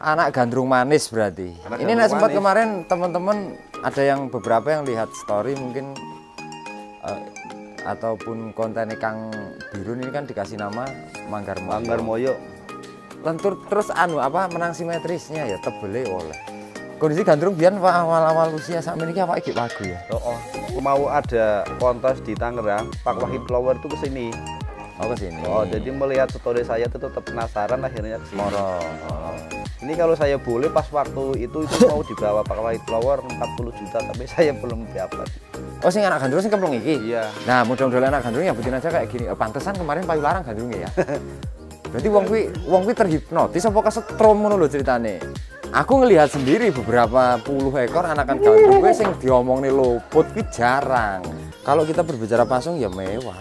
anak gandrung manis berarti. Anak ini nak sempat kemarin teman-teman ada yang beberapa yang lihat story mungkin uh, ataupun konten Kang Birun ini kan dikasih nama Manggar Moyo. Manggar Moyo. Lentur terus anu apa menang simetrisnya ya tebele oleh. Kondisi gandrung biar awal-awal usia saat ini apa iki lagu ya? Oh, oh, mau ada kontes di Tangerang, Pak Wahid hmm. Flower itu kesini. Oh kesini. Oh jadi melihat story saya itu tetap penasaran akhirnya kesini. Moro. Oh ini kalau saya boleh pas waktu itu itu mau dibawa pakai white Flower 40 juta tapi saya belum dapat oh sing anak gandrung sing keplung iki iya nah mudah-mudahan anak gandrung ya butin aja kayak gini oh, pantesan kemarin payu larang gandrungnya ya berarti wong kuwi wong kuwi terhipnotis apa kesetrum ngono lho ceritane aku ngelihat sendiri beberapa puluh ekor anakan gandrung kuwi sing diomongne luput kuwi jarang kalau kita berbicara pasung ya mewah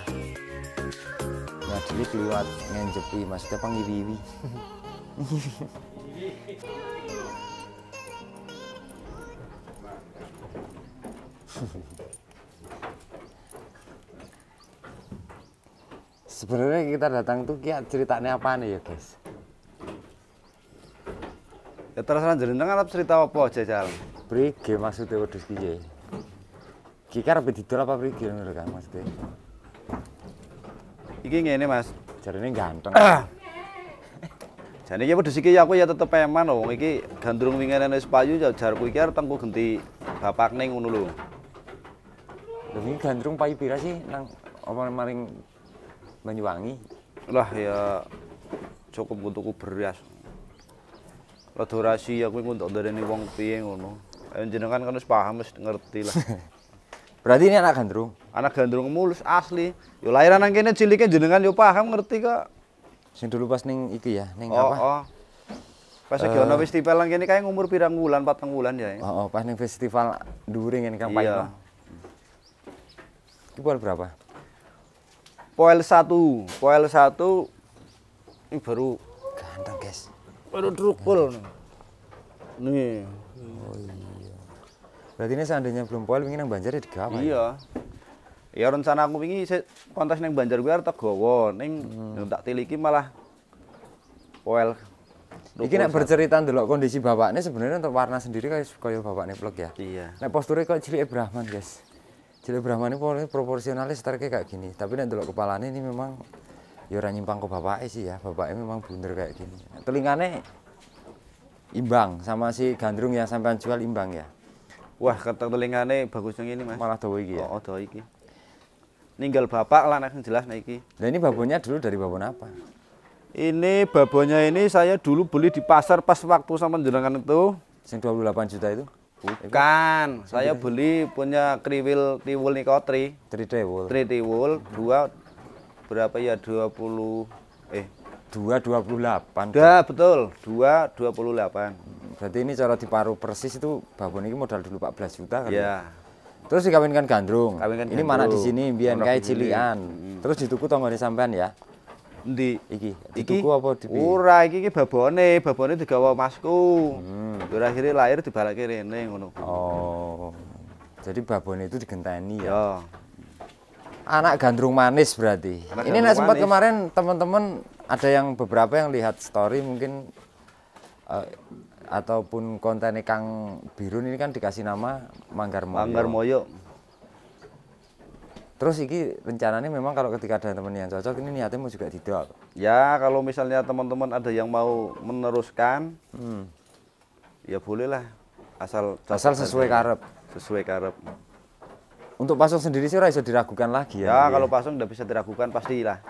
nah jadi keliwat ngenjepi maksudnya panggil ngiwi Sebenarnya kita datang tuh kayak ceritanya apa nih ya guys? Ya terus lanjutin arep cerita apa aja jal? Brige maksudnya wedhus kiye. Ya. Kita karep didol apa brige ngono kan maksudnya? Iki ini Mas, ini ganteng. Jane iki sih iki ya, aku ya tetep eman loh. wong iki gandrung wingine wis payu jauh ya jarak iki arep tangguh ganti bapak neng lho. Lha iki gandrung pai pira sih nang apa maring Banyuwangi? Lah ya cukup untuk beras. Ya. Rada aku aku engko dari nih wong piye ngono. Ayo jenengan kan wis paham wis ngerti lah. Berarti ini anak gandrung. Anak gandrung mulus asli. Yo lahiran nang kene ciliknya jenengan yo paham ngerti kok. Sing dulu pas ning iki ya, ning oh, apa? Oh. Pas lagi ono eh. festival nang kene kae umur pirang wulan, patang wulan ya. Heeh, ya. oh, oh, pas ning festival dhuwur ngene kan Pak ini poil berapa? Poil satu, Poil satu ini baru ganteng, guys. Baru drukul. Nih. Oh iya. Berarti ini seandainya belum poil pengen yang Banjar ya digawe. Iya. Ya rencana aku wingi kontes hmm. yang Banjar gue arep tegowo, neng hmm. tak tiliki malah poil Iki nek bercerita dulu kondisi bapaknya sebenarnya untuk warna sendiri kayak kaya bapaknya plek ya. Iya. Nek posturnya kok cilike Brahman, guys. Gile Brahma ini proporsionalnya setarke kayak gini. Tapi nanti lo kepalane ini memang ya orang nyimpang ke bapaknya sih ya. Bapaknya memang bunder kayak gini. Nah, telingane imbang sama si gandrung yang sampai jual imbang ya. Wah, kata telingane bagus yang ini, Mas. Malah doa iki ya. Oh, oh doa iki. Ninggal bapak lah yang jelas nah iki. Nah ini babonnya dulu dari babon apa? Ini babonnya ini saya dulu beli di pasar pas waktu sama jenengan itu. Yang 28 juta itu? Bukan, saya beli punya kriwil kriwul nikotri. Tri triwul. Tri tiwul, dua berapa ya dua puluh eh dua dua puluh delapan. Dah betul, dua dua puluh delapan. Berarti ini cara diparuh persis itu babon ini modal dulu 14 juta kan? Iya. Ya. Terus dikawinkan gandrung. Kawinkan ini gandrung. mana di sini biar kayak cilian. Hmm. Terus dituku tonggoni sampean ya. Endi? Iki. Dituku apa dipi? Ora, iki iki babone, babone digawa masku. Hmm. Terus akhirnya lahir dibalakke rene ngono. Oh. Jadi babone itu digenteni ya. Yo. Ya. Anak gandrung manis berarti. Anak Ini nek sempat kemarin teman-teman ada yang beberapa yang lihat story mungkin uh, ataupun kontennya Kang Birun ini kan dikasih nama Manggar Moyo. Manggar Moyo. Terus iki rencananya memang kalau ketika ada teman yang cocok ini niatnya mau juga didol. Ya kalau misalnya teman-teman ada yang mau meneruskan, hmm. ya bolehlah asal asal sesuai karep. Sesuai karep. Untuk pasung sendiri sih bisa diragukan lagi ya. Ya, ya? kalau pasung udah bisa diragukan pastilah.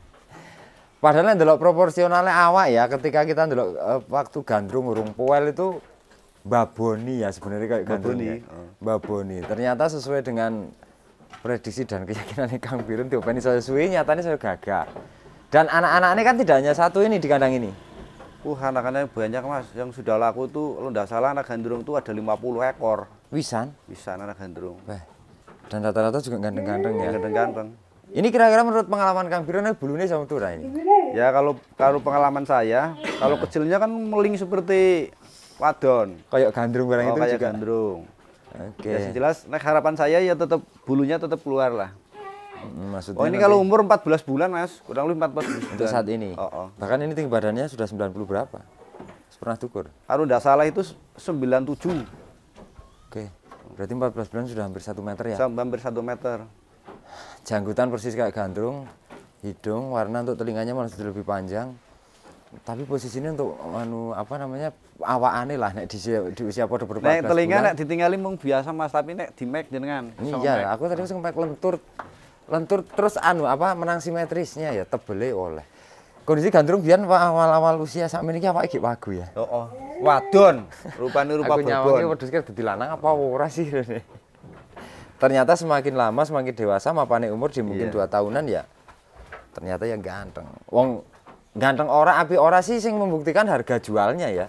Padahal delok proporsionalnya awak ya ketika kita delok eh, waktu gandrung urung puel itu baboni ya sebenarnya kayak gandrung. Baboni. Ya. Baboni. Ternyata sesuai dengan prediksi dan keyakinan Kang Birun diopeni saya suwi nyatanya saya gagal. Dan anak-anak ini kan tidak hanya satu ini di kandang ini. Uh, anak-anak banyak mas, yang sudah laku tuh, kalau tidak salah anak gandrung tuh ada 50 ekor. Wisan? Wisan anak gandrung. Beh. Dan rata-rata juga gandeng-gandeng ya? Gandeng-gandeng. Ini kira-kira menurut pengalaman Kang Birun, bulunya sama tura ini? Ya kalau kalau pengalaman saya, kalau kecilnya kan meling seperti wadon. Kayak gandrung barang oh, itu kayak juga. gandrung. Oke. Okay. jelas nah harapan saya ya tetap bulunya tetap keluar lah. Hmm, maksudnya oh ini nanti... kalau umur 14 bulan mas, kurang lebih 14 bulan. Untuk saat ini. Oh, oh. Bahkan ini tinggi badannya sudah 90 berapa? Pernah tukur. Kalau tidak salah itu 97. Oke. Berarti 14 bulan sudah hampir satu meter ya? Sudah hampir satu meter. Janggutan persis kayak gandrung, hidung, warna untuk telinganya masih lebih panjang, tapi posisinya untuk anu apa namanya awak aneh lah nek di, di usia padha berapa Nek telinga nek ditinggali mung biasa Mas, tapi nek di mac jenengan. Iya, aku tadi sempat lentur lentur terus anu apa menang simetrisnya ya tebele oleh. Kondisi gandrung biar awal-awal usia saat ini apa iki wagu ya. Oh, oh. Wadon, nih rupa Aku nyawangi wedhus kira lanang apa ora sih ini Ternyata semakin lama semakin dewasa mapane umur di mungkin yeah. tahunan ya ternyata ya ganteng. Wong Ganteng ora api ora sih sing membuktikan harga jualnya ya.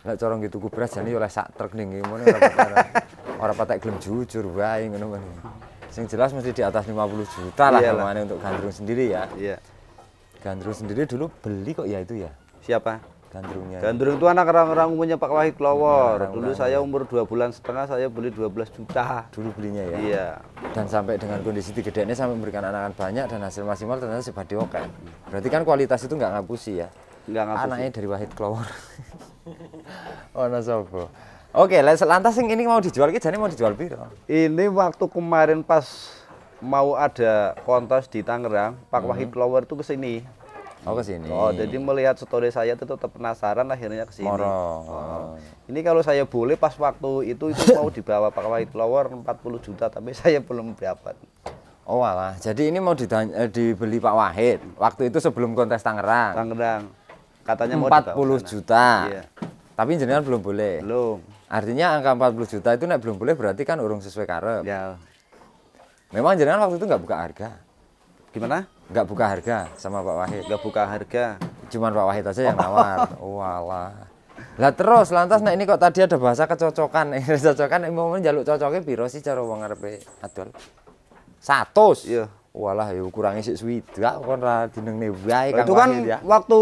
nggak corong gitu gue beras jadi oleh sak truk nih orang orang patah iklim jujur wae ngono kan. Sing jelas mesti di atas 50 juta lah kemana untuk gandrung sendiri ya. Iya. Gandrung sendiri dulu beli kok ya itu ya. Siapa? Gandrungnya. Gandrung itu anak orang-orang umurnya Pak Wahid Klawor. Iya, nah, Dulu saya umur dua bulan setengah saya beli dua belas juta. Dulu belinya ya. Iya. Dan sampai dengan kondisi tiga ini sampai memberikan anak-anak banyak dan hasil maksimal ternyata sebadi oke. Berarti kan kualitas itu nggak ngapusi ya. Nggak ngapusi. Anaknya dari Wahid Klawor. oh nasabu. Oke, lantas yang ini mau dijual, jadi mau dijual biro. Ini waktu kemarin pas mau ada kontes di Tangerang, Pak mm -hmm. Wahid Klawor itu kesini. Oh ke sini. Oh, jadi melihat story saya itu tetap penasaran akhirnya ke sini. Oh. Ini kalau saya boleh pas waktu itu itu mau dibawa Pak Wahid Flower 40 juta tapi saya belum dapat. Oh alah, jadi ini mau eh, dibeli Pak Wahid. Waktu itu sebelum kontes Tangerang. Tangerang. Katanya 40 mau 40 juta. Iya. Tapi jenengan belum boleh. Belum. Artinya angka 40 juta itu naik belum boleh berarti kan urung sesuai karep. Ya. Memang jenengan waktu itu nggak buka harga. Gimana? Nggak buka harga sama Pak Wahid. Nggak buka harga. Cuman Pak Wahid aja yang nawar. Walah. Lah terus lantas nah ini kok tadi ada bahasa kecocokan. kecocokan mau jaluk cocoknya biro sih cara uang ngarepe adol? satu Iya. Walah ya kurangnya sih sweet kon di dinengne nih Kang. Itu kan ya. waktu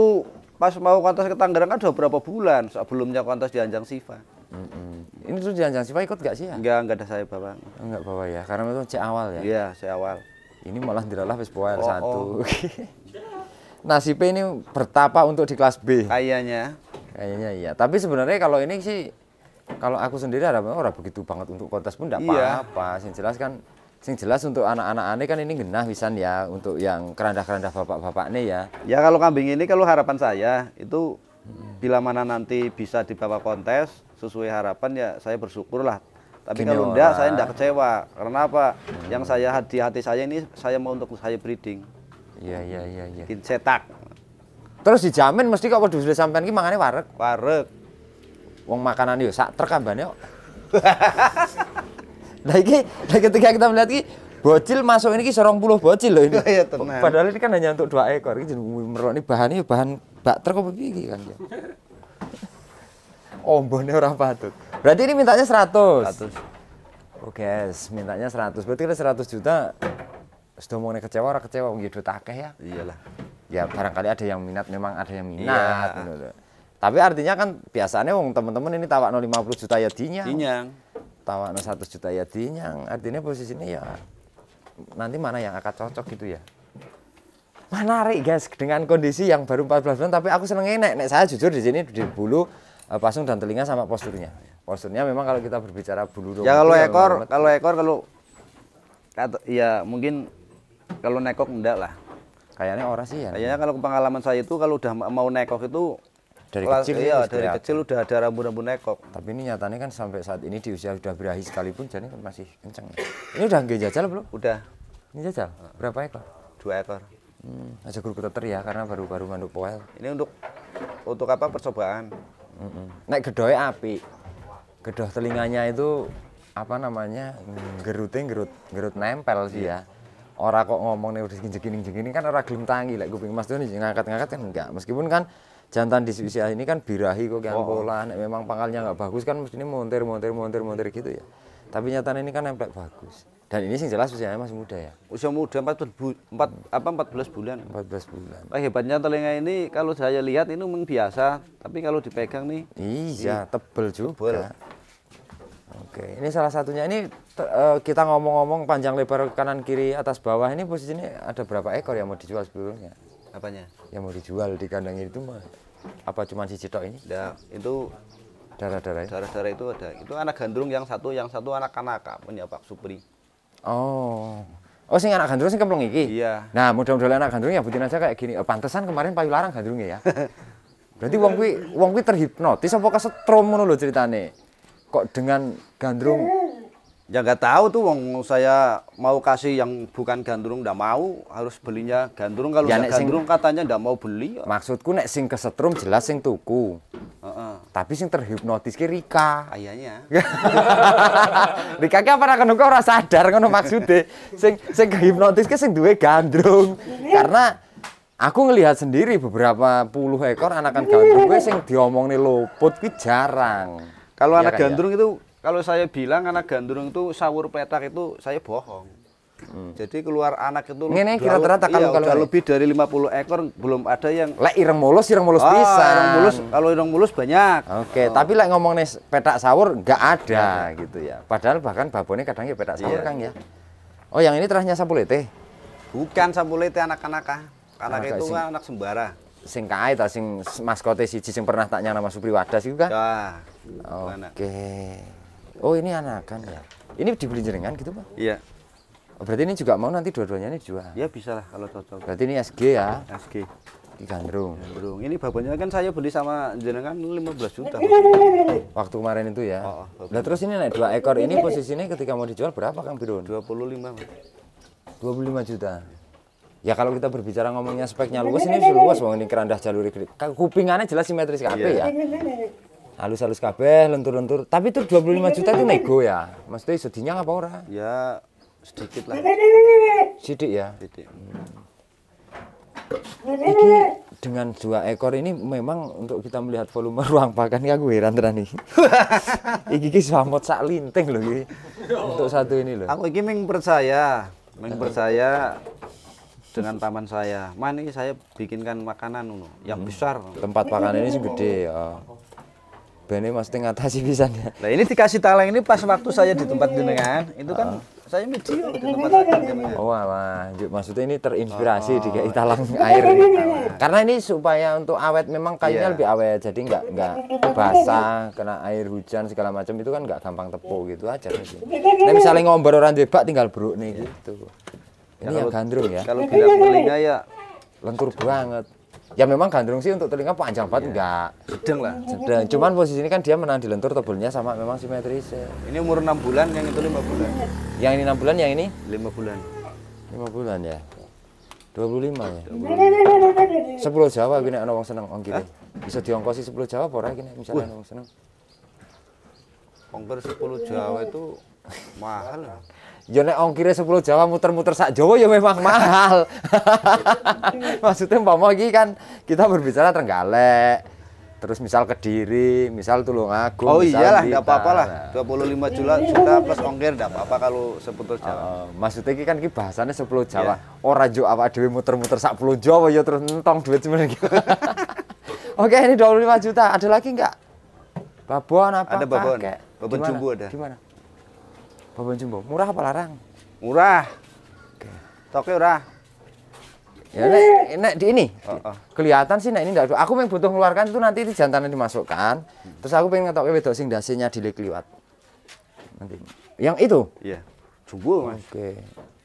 pas mau kontes ke Tangerang kan udah berapa bulan sebelumnya kontes di Anjang Siva. Mm -mm. Ini tuh di Anjang Siva ikut gak sih ya? Enggak, enggak ada saya Bapak. Enggak Bapak ya, karena itu cek awal ya? Iya, cek awal ini malah diralah wis oh, satu oh. P ini bertapa untuk di kelas B kayaknya kayaknya iya tapi sebenarnya kalau ini sih kalau aku sendiri ada orang begitu banget untuk kontes pun tidak iya. apa-apa sing jelas kan sing jelas untuk anak-anak aneh kan ini genah pisan ya untuk yang keranda-keranda bapak bapak ini ya. Ya kalau kambing ini kalau harapan saya itu bila mana nanti bisa dibawa kontes sesuai harapan ya saya bersyukurlah tapi Gini kalau enggak, saya enggak kecewa. Karena apa? Hmm. Yang saya di hati saya ini saya mau untuk saya breeding. Iya iya iya. Ya. cetak. Terus dijamin mesti kok sudah sampean ki mangane warek. Warek. Wong makanan yo sak terkambane ambane kok. Lah iki ketika kita melihat ki bocil masuk ini ki 20 bocil loh ini. Iya tenang. Padahal ini kan hanya untuk dua ekor. Iki jeneng meroni bahannya bahan bakter kok begini kan ya. Ombone ora patut. Berarti ini mintanya 100. 100. Oke, okay, mintanya 100. Berarti kita 100 juta sudah mau kecewa orang kecewa nggih ya duit akeh ya. Iyalah. Ya barangkali ada yang minat memang ada yang minat. Iya. Gitu tapi artinya kan biasanya wong teman-teman ini tawakno 50 juta ya dinyang. Dinyang. Tawakno 100 juta ya dinyang. Artinya posisi ini ya nanti mana yang akan cocok gitu ya. Menarik guys dengan kondisi yang baru 14 bulan tapi aku seneng enek. Nek saya jujur di sini di bulu Eh, pasung dan telinga sama posturnya. Posturnya memang kalau kita berbicara bulu domba. Ya kalau ekor, kalau ekor kalau ya mungkin kalau nekok enggak lah. Kayaknya orang sih ya. Kayaknya kalau pengalaman saya itu kalau udah mau nekok itu dari kelas, kecil iya, dari kecil udah ada rambu-rambu nekok. Tapi ini nyatanya kan sampai saat ini di usia sudah berahi sekalipun jadi kan masih kenceng. Ini udah nggak jajal belum? Udah. Ini jajal. Berapa ekor? Dua ekor. Hmm, aja guru kita ya karena baru-baru manduk poel. Ini untuk untuk apa percobaan? Nek gedoe api. Gedoh telinganya itu apa namanya? Gerute gerut gerut nempel sih ya. Orang kok ngomong nih udah jengkin jengkin kan orang gelum tangi lah like, kuping Mas Doni ngangkat-ngangkat kan enggak. Meskipun kan jantan di usia ini kan birahi kok yang oh. pola Oh. memang pangkalnya enggak bagus kan ini montir montir montir montir gitu ya. Tapi nyatanya ini kan nempel bagus. Dan ini sing jelas usianya masih muda ya. Usia muda 14 bu, 4 apa 14 bulan. 14 bulan. Nah, hebatnya telinga ini kalau saya lihat ini memang biasa, tapi kalau dipegang nih iya, ini, tebel juga. Tebel. Oke, ini salah satunya. Ini uh, kita ngomong-ngomong panjang lebar kanan kiri atas bawah ini posisinya ada berapa ekor yang mau dijual sebelumnya? Apanya? Yang mau dijual di kandang itu mah apa cuma si tok ini? Ya, itu darah-darah. Darah-darah itu ada. Itu anak gandrung yang satu, yang satu anak kanaka punya Pak Supri. Oh. Oh sing anak gandrung sing kemplung iki. Iya. Nah, mudah-mudahan anak gandrung ya butin aja kayak gini. Oh, pantesan kemarin payu larang gandrungnya ya. Berarti wong kuwi wong kuwi terhipnotis apa kesetrum ngono lho ceritane. Kok dengan gandrung ya nggak tahu tuh wong saya mau kasih yang bukan gandrung nggak mau harus belinya gandrung kalau ya, gandrung sing, katanya nggak mau beli maksudku nek sing kesetrum jelas sing tuku uh -uh. tapi sing terhipnotis ke Rika Ayahnya? Rika ki apa ngono kok ora sadar ngono maksudnya sing sing kehipnotis ke sing duwe gandrung karena aku ngelihat sendiri beberapa puluh ekor anakan gandrung gue sing diomongin luput ki jarang kalau iya kan ya, anak gandrung ya? itu kalau saya bilang anak gandrung itu sawur petak itu saya bohong. Hmm. Jadi keluar anak itu ini kira-kira takkan iya, kalau lebih dari 50 ekor belum ada yang lek ireng mulus ireng mulus oh, ah, bisa. Ireng mulus kalau ireng mulus banyak. Oke, okay, oh. tapi lek ngomong nih petak sawur nggak ada ya. gitu ya. Padahal bahkan babonnya kadang ya petak sahur yeah. Kang ya. Oh, yang ini terasnya sapulete. Bukan sapulete anak-anak. Anak, anak itu sing, anak sembara. Sing kae ta sing maskote siji sing pernah tak nyana Mas Supriwadas iku kan? Ya. Oke. Okay. Oh ini anakan ya. Ini dibeli jaringan gitu pak? Iya. Oh, berarti ini juga mau nanti dua-duanya ini jual? Iya bisa lah kalau cocok. Berarti ini SG ya? SG. Di Gandrung. Gandrung. Ini babonnya kan saya beli sama lima belas juta. Waktu kemarin itu ya. Oh, nah terus ini naik dua ekor ini posisinya ketika mau dijual berapa Kang lima. 25 puluh lima juta. Ya kalau kita berbicara ngomongnya speknya luas ini luas bang ini keranda jalur kupingannya jelas simetris kabeh iya. ya halus-halus kabeh lentur-lentur tapi itu 25 juta itu nego ya maksudnya sedihnya apa ora ya sedikit lah sedikit ya sedikit hmm. dengan dua ekor ini memang untuk kita melihat volume ruang pakan ya gue heran terani iki. iki ki samot sak linting loh ini Untuk satu ini loh. Aku iki ming percaya, ming percaya dengan taman saya. mana ini saya bikinkan makanan nuno yang hmm. besar. Tempat pakan ini sih gede ya bene mas tengah ngatasi bisa ya. Nah, ini dikasih talang ini pas waktu saya di tempat jenengan, itu kan oh. saya video di tempat jenengan. Oh, wah, maksudnya ini terinspirasi oh. dikai talang air ini. Karena ini supaya untuk awet memang kayunya yeah. lebih awet, jadi nggak nggak basah, kena air hujan segala macam itu kan nggak gampang tepuk gitu aja sih. Nah, misalnya ngombar orang debak tinggal beruk nih iya. yeah. gitu. Ini ya, yang gandrung ya. Kalau tidak telinga ya lentur banget ya memang gandrung sih untuk telinga panjang banget iya. enggak sedang lah sedang cuman posisi ini kan dia menahan di lentur tebelnya sama memang simetris ini umur 6 bulan yang itu 5 bulan yang ini 6 bulan yang ini 5 bulan 5 bulan ya 25 ya. 25. 10 Jawa gini ana wong seneng orang kiri. Bisa diongkosi 10 Jawa apa ora gini misalnya ana wong seneng. Ongkir 10 Jawa itu mahal. lah ya nek ongkire 10 Jawa muter-muter sak Jawa ya memang mahal. Maksudnya Mbak Mogi kan kita berbicara Trenggalek. Terus misal Kediri, misal Tulungagung, Oh iyalah, enggak apa apalah 25 juta, juta plus ongkir enggak apa-apa kalau seputar Jawa. Uh, maksudnya iki kan iki bahasannya 10 Jawa. Yeah. Ora juk awak dhewe muter-muter sak 10 Jawa ya terus entong duit sebenarnya. Oke, ini 25 juta. Ada lagi enggak? Babon apa? Ada babon. Babon jumbo ada. Gimana? Babon jumbo. Murah apa larang? Murah. Oke. Toke murah. Ya nek nek di ini. Oh, oh. Kelihatan sih nek ini ndak aku pengen butuh ngeluarkan itu nanti di jantannya dimasukkan. Hmm. Terus aku pengen ngetoke wedok sing dasinya dilek liwat. Nanti. Yang itu? Iya. Jumbo, Mas. Oke.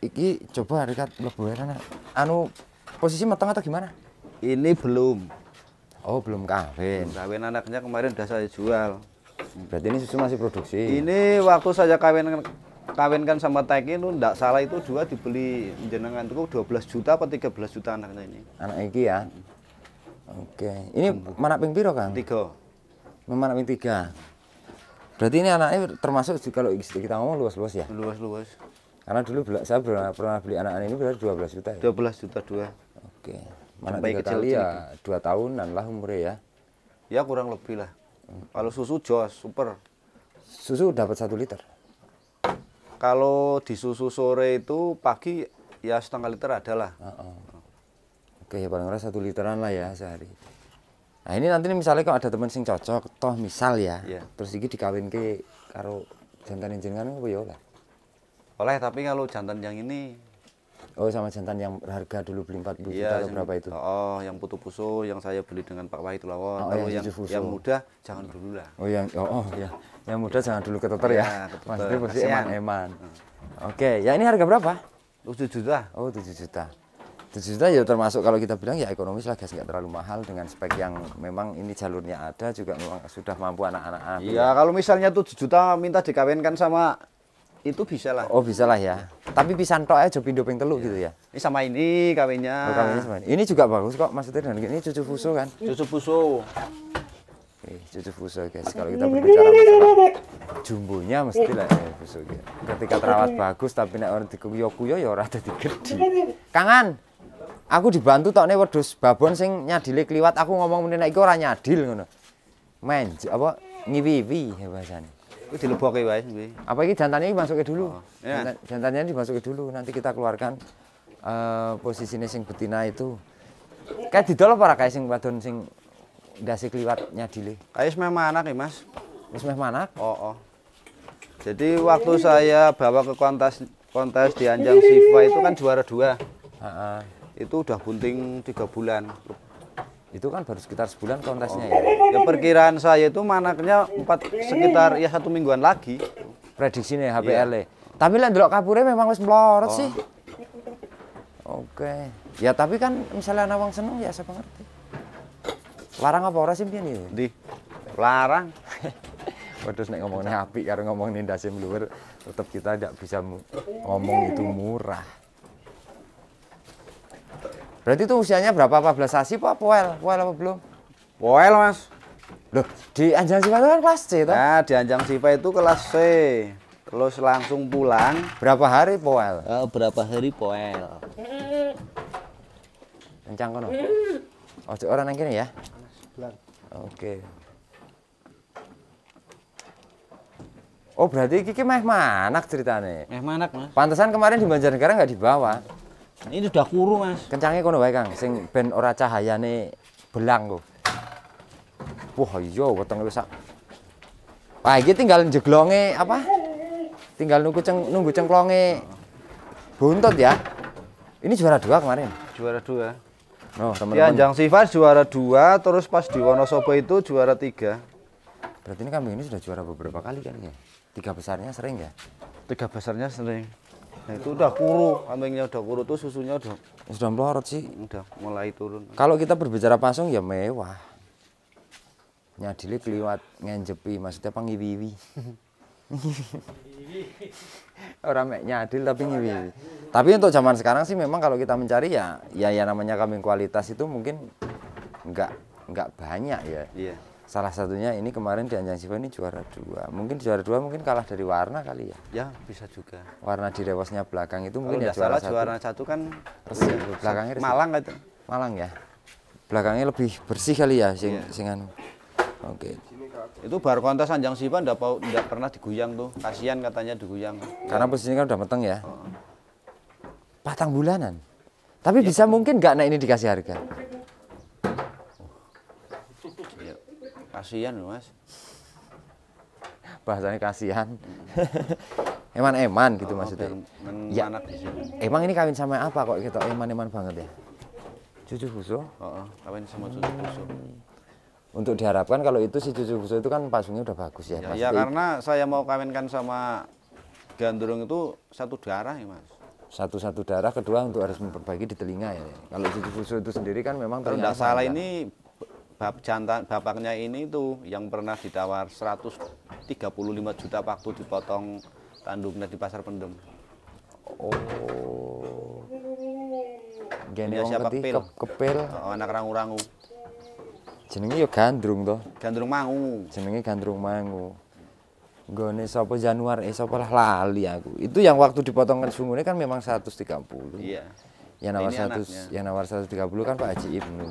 Iki coba dekat lebih enak. Anu posisi matang atau gimana? Ini belum. Oh, belum kawin. Belum kawin anaknya kemarin udah saya jual. Berarti ini susu masih produksi. Ini waktu saja kawin kawinkan sama Taiki itu ndak salah itu dua dibeli jenengan itu 12 juta apa 13 juta anaknya ini. Anak iki ya. Oke. Ini mana ping piro, Kang? Tiga. Mana ping tiga. Berarti ini anaknya termasuk kalau kita ngomong luas-luas ya? Luas-luas. Karena dulu saya pernah, pernah beli anak ini berarti 12 juta ya? 12 juta dua. Oke. Mana Sampai kecil kali ya? Dua tahunan lah umurnya ya? Ya kurang lebih lah. Kalau susu jos super. Susu dapat satu liter. Kalau di susu sore itu pagi ya setengah liter adalah. Uh -uh. Oke ya paling satu literan lah ya sehari. Nah ini nanti misalnya kalau ada teman sing cocok, toh misal ya, yeah. terus ini dikawin ke karo jantan jenengan apa ya oleh? Oleh tapi kalau jantan yang ini Oh sama jantan yang harga dulu beli 40 iya, juta atau berapa itu? Oh, yang putu puso yang saya beli dengan Pak Wahid Lawon. Oh, yang, yang, yang muda jangan dulu lah. Oh yang oh, oh ya. Yang muda jangan dulu ke dokter ya. ya. Maksudnya posisi eman-eman. Oke, okay. ya ini harga berapa? 7 juta. Oh, 7 juta. 7 juta ya termasuk kalau kita bilang ya ekonomis lah gas nggak terlalu mahal dengan spek yang memang ini jalurnya ada juga memang sudah mampu anak-anak. Iya, -anak. kalau misalnya 7 juta minta dikawinkan sama itu bisa lah. Oh bisa lah ya. Tapi pisang tok aja pindo ping teluk ya. gitu ya. Ini sama ini kawinnya. Oh, kawinnya sama ini. ini juga bagus kok maksudnya dengan ini cucu fuso kan? Cucu fuso. cucu fuso guys. Kalau kita berbicara masalah jumbonya mesti lah ya fuso ya. Ketika terawat bagus tapi nek orang dikuyo-kuyo ya ora dadi gede. Kangan. Aku dibantu tok nih wedhus babon sing nyadile kliwat aku ngomong meneh nek iki ora nyadil ngono. Menj apa ngiwiwi bahasane. Kuwi dilebok ya, Apa ini jantannya dimasukin dulu? Oh, yeah. Jantannya dimasukin dulu nanti kita keluarkan uh, eh, posisinya sing betina itu. Kayak didol para kayak sing sing dasi keliwatnya dile. Kayak memang manak ya, Mas. Kais memang manak? Oh, oh. Jadi waktu saya bawa ke kontes kontes di Anjang Siva itu kan juara dua. Uh -uh. Itu udah bunting tiga bulan itu kan baru sekitar sebulan kontesnya ya. ya perkiraan saya itu manaknya empat sekitar ya satu mingguan lagi nih HPL yeah. tapi lah delok kapurnya memang wis melorot oh. sih oke okay. ya tapi kan misalnya nawang seneng ya saya pengerti larang apa ora sih ini? Ya? di larang Waduh, nek ngomongnya api, karo ngomongnya dasim luar, tetap kita tidak bisa ngomong itu murah. Berarti itu usianya berapa? 14 sasi Pak? Poel? Poel apa belum? Poel, Mas. Loh, di Anjang Sipa itu kan kelas C, toh? Nah, di Anjang Sipa itu kelas C. Terus langsung pulang. Berapa hari poel? Uh, berapa hari poel? Kencang kono. Oh, orang yang gini ya? Oke. Okay. Oh, berarti Kiki meh manak ceritanya? Meh manak, Mas. Pantesan kemarin di Banjarnegara nggak dibawa. Ini sudah kuru, Mas. Kencangnya kono baik Kang, sing ben ora cahaya nih belang kok. Wah, hijau, batang wis Wah, iki tinggal jeglonge apa? Tinggal nunggu ceng nunggu cengklonge buntut ya. Ini juara dua kemarin. Juara dua. No oh, teman-teman. Ya, Anjang juara dua, terus pas di Wonosobo itu juara tiga. Berarti ini kambing ini sudah juara beberapa kali kan ya? Tiga besarnya sering ya? Tiga besarnya sering. Nah, itu udah kuru, kambingnya udah kuru tuh susunya udah sudah melorot sih. Udah mulai turun. Kalau kita berbicara pasung ya mewah. Nyadili keliwat ngenjepi, maksudnya apa ngiwiwi. Orang mek nyadil tapi ngiwiwi. Tapi untuk zaman sekarang sih memang kalau kita mencari ya ya ya namanya kambing kualitas itu mungkin enggak enggak banyak ya. Iya salah satunya ini kemarin di Anjang Siwa ini juara dua mungkin juara dua mungkin kalah dari warna kali ya ya bisa juga warna di rewasnya belakang itu mungkin Kalau ya juara salah, satu juara satu kan resi, ya, belakangnya resi. Malang itu Malang ya belakangnya lebih bersih kali ya sing yeah. singan. oke okay. itu baru kontes Anjang Siwa ndak ndak pernah diguyang tuh kasihan katanya diguyang karena posisinya kan udah meteng ya oh. patang bulanan tapi ya. bisa mungkin nggak nah ini dikasih harga Kasihan loh mas. Bahasanya kasihan. Eman-eman gitu oh, maksudnya. Ya, emang ini kawin sama apa kok kita eman-eman banget ya? Cucu busu? Oh, oh, kawin sama cucu busu. Hmm. Untuk diharapkan kalau itu si cucu busu itu kan pasungnya udah bagus ya. Ya, pasti. ya karena saya mau kawinkan sama Gandrung itu satu darah ya mas satu-satu darah kedua untuk harus memperbaiki di telinga ya kalau cucu busuk itu sendiri kan memang kalau tidak salah ini bab jantan bapaknya ini tuh yang pernah ditawar 135 juta waktu dipotong tanduknya di pasar pendem. Oh. Gini ya siapa kepil? kepil. Oh, anak rangu-rangu. Jenenge ya gandrung toh. Gandrung mangu. Jenenge gandrung mangu. Gone sapa Januar eh sapa lah lali aku. Itu yang waktu dipotongkan sungguhnya kan memang 130. Iya. Yang nawar 100 yang nawar 130 kan Pak Haji Ibnu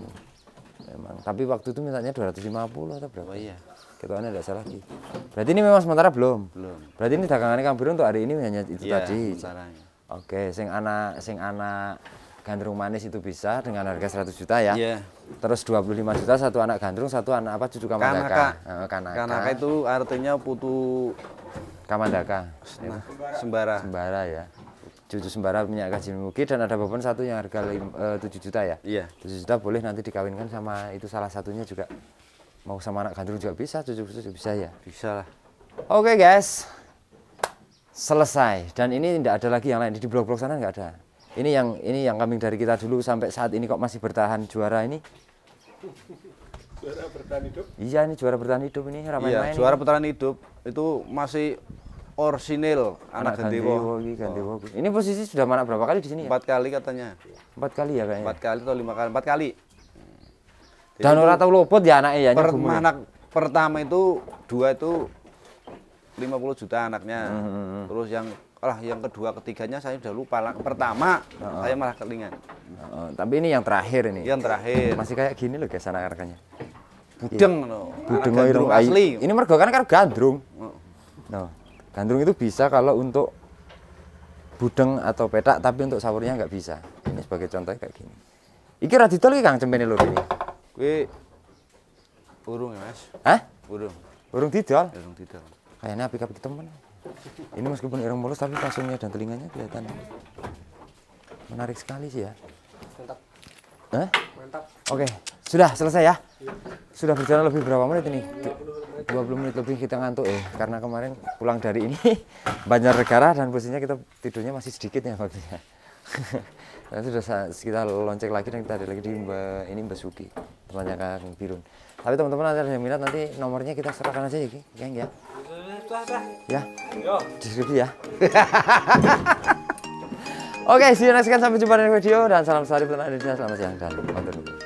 memang tapi waktu itu mintanya 250 atau berapa oh, iya ini tidak salah gitu berarti ini memang sementara belum belum berarti ini dagangannya Kambir untuk hari ini hanya itu yeah, tadi sementaranya. oke sing anak sing anak gandrung manis itu bisa dengan harga 100 juta ya. Iya. Terus 25 juta satu anak gandrung, satu anak apa cucu kamandaka. Kanaka. Oh, kanaka. Kanaka itu artinya putu kamandaka. Nah, sembara. Sembara ya cucu sembara punya gaji mungkin dan ada beban satu yang harga e, tujuh juta ya iya tujuh juta boleh nanti dikawinkan sama itu salah satunya juga mau sama anak gandrung juga bisa cucu cucu bisa ya bisa lah oke okay, guys selesai dan ini tidak ada lagi yang lain di blok-blok sana nggak ada ini yang ini yang kambing dari kita dulu sampai saat ini kok masih bertahan juara ini juara bertahan hidup iya ini juara bertahan hidup ini ramai-ramai iya, juara bertahan hidup itu masih Orsinil anak, Gandewo. Gandewo. Oh. Ini posisi sudah mana berapa kali di sini ya? Empat kali katanya. Empat kali ya kayaknya. Empat kali atau lima kali? Empat kali. Jadi Dan orang tahu lopot ya anaknya ya. anak pertama itu dua itu lima puluh juta anaknya. Hmm. Terus yang lah yang kedua ketiganya saya sudah lupa. Lah, pertama saya malah kelingan. Oh, tapi ini yang terakhir ini. Yang terakhir. Masih kayak gini loh guys anak-anaknya. Budeng iya. loh. Budeng asli. Ini mergo kan karo gandrung. No. Gandrung itu bisa kalau untuk budeng atau petak, tapi untuk sahurnya nggak bisa. Ini sebagai contoh kayak gini. Iki raditol iki Kang cempene lho ini. Kuwi burung ya, Mas. Hah? Burung. Burung didol? Burung didol. Kayaknya api kapi temen. Ini meskipun ireng mulus tapi pasungnya dan telinganya kelihatan menarik sekali sih ya. Mantap. Oke, okay. sudah selesai ya? Sudah berjalan lebih berapa menit ini? 20 menit, menit lebih kita ngantuk ya, eh. karena kemarin pulang dari ini banyak regara dan posisinya kita tidurnya masih sedikit ya waktunya. Nanti sudah kita lonceng lagi dan kita ada lagi di Mba, ini Mbak Suki temannya Kang Birun. Tapi teman-teman ada yang minat nanti nomornya kita serahkan aja ya, geng ya. Ya. ya? Deskripsi ya. Oke, okay, see you next time. Sampai jumpa di video dan salam sehari, untuk Selamat siang dan siang.